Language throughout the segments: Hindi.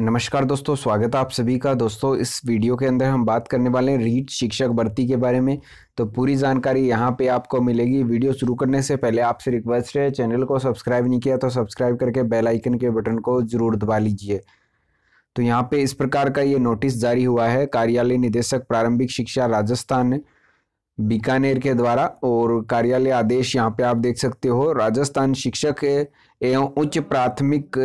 नमस्कार दोस्तों स्वागत है आप सभी का दोस्तों इस वीडियो के अंदर हम बात करने वाले हैं रीट शिक्षक भर्ती के बारे में तो पूरी जानकारी यहाँ पे आपको मिलेगी वीडियो शुरू करने से पहले आपसे रिक्वेस्ट है चैनल को सब्सक्राइब नहीं किया तो सब्सक्राइब करके बेल आइकन के बटन को ज़रूर दबा लीजिए तो यहाँ पे इस प्रकार का ये नोटिस जारी हुआ है कार्यालय निदेशक प्रारंभिक शिक्षा राजस्थान बीकानेर के द्वारा और कार्यालय आदेश यहाँ पे आप देख सकते हो राजस्थान शिक्षक एवं उच्च प्राथमिक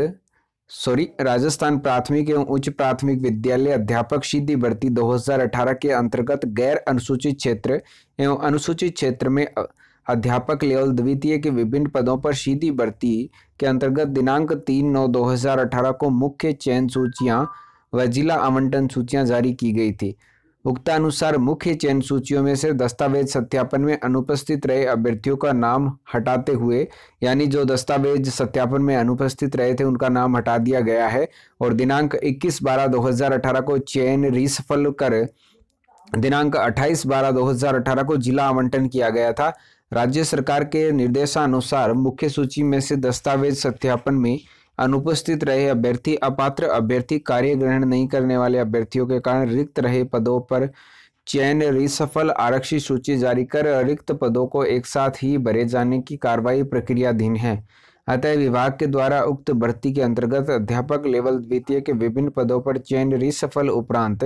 सॉरी राजस्थान प्राथमिक एवं उच्च प्राथमिक विद्यालय अध्यापक सीधी भर्ती 2018 के अंतर्गत गैर अनुसूचित क्षेत्र एवं अनुसूचित क्षेत्र में अध्यापक लेवल द्वितीय के विभिन्न पदों पर सीधी भर्ती के अंतर्गत दिनांक तीन नौ 2018 को मुख्य चयन सूचियां व जिला आवंटन सूचियां जारी की गई थी उक्तानुसार मुख्य चयन सूचियों में से दस्तावेज सत्यापन में अनुपस्थित रहे अभ्यर्थियों का नाम हटाते हुए यानी जो दस्तावेज सत्यापन में अनुपस्थित रहे थे उनका नाम हटा दिया गया है और दिनांक 21 बारह 2018 को चयन रिसफल कर दिनांक 28 बारह 2018 को जिला आवंटन किया गया था राज्य सरकार के निर्देशानुसार मुख्य सूची में से दस्तावेज सत्यापन में अनुपस्थित रहे अभ्यर्थी अपात्र अभ्यर्थी कार्य ग्रहण नहीं करने वाले अभ्यर्थियों के कारण रिक्त रहे पदों पर चयन रिसफल आरक्षित सूची जारी कर रिक्त पदों को एक साथ ही भरे जाने की कार्रवाई प्रक्रियाधीन है अतः विभाग के द्वारा उक्त भर्ती के अंतर्गत अध्यापक लेवल द्वितीय के विभिन्न पदों पर चयन रिसफल उपरांत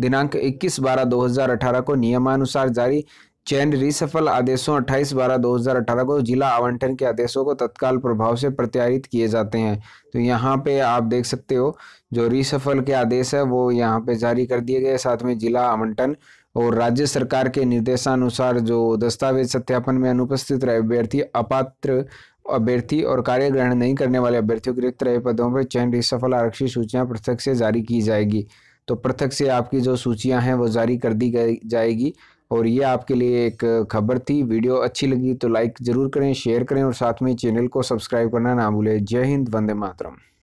दिनांक 21 बारह 2018 को नियमानुसार जारी चयन रिसफल आदेशों 28 बारह 2018 को जिला आवंटन के आदेशों को तत्काल प्रभाव से प्रत्यारित किए जाते हैं तो यहाँ पे आप देख सकते हो जो रिसफल के आदेश है वो यहाँ पे जारी कर दिए गए साथ में जिला आवंटन और राज्य सरकार के निर्देशानुसार जो दस्तावेज सत्यापन में अनुपस्थित रहे अभ्यर्थी अपात्र अभ्यर्थी और कार्य ग्रहण नहीं करने वाले अभ्यर्थियों के रिक्त रहे पदों पर चयन रिसफल आरक्षित सूचियाँ पृथक से जारी की जाएगी तो पृथक से आपकी जो सूचियाँ हैं वो जारी कर दी जाएगी और ये आपके लिए एक खबर थी वीडियो अच्छी लगी तो लाइक ज़रूर करें शेयर करें और साथ में चैनल को सब्सक्राइब करना ना भूलें जय हिंद वंदे मातरम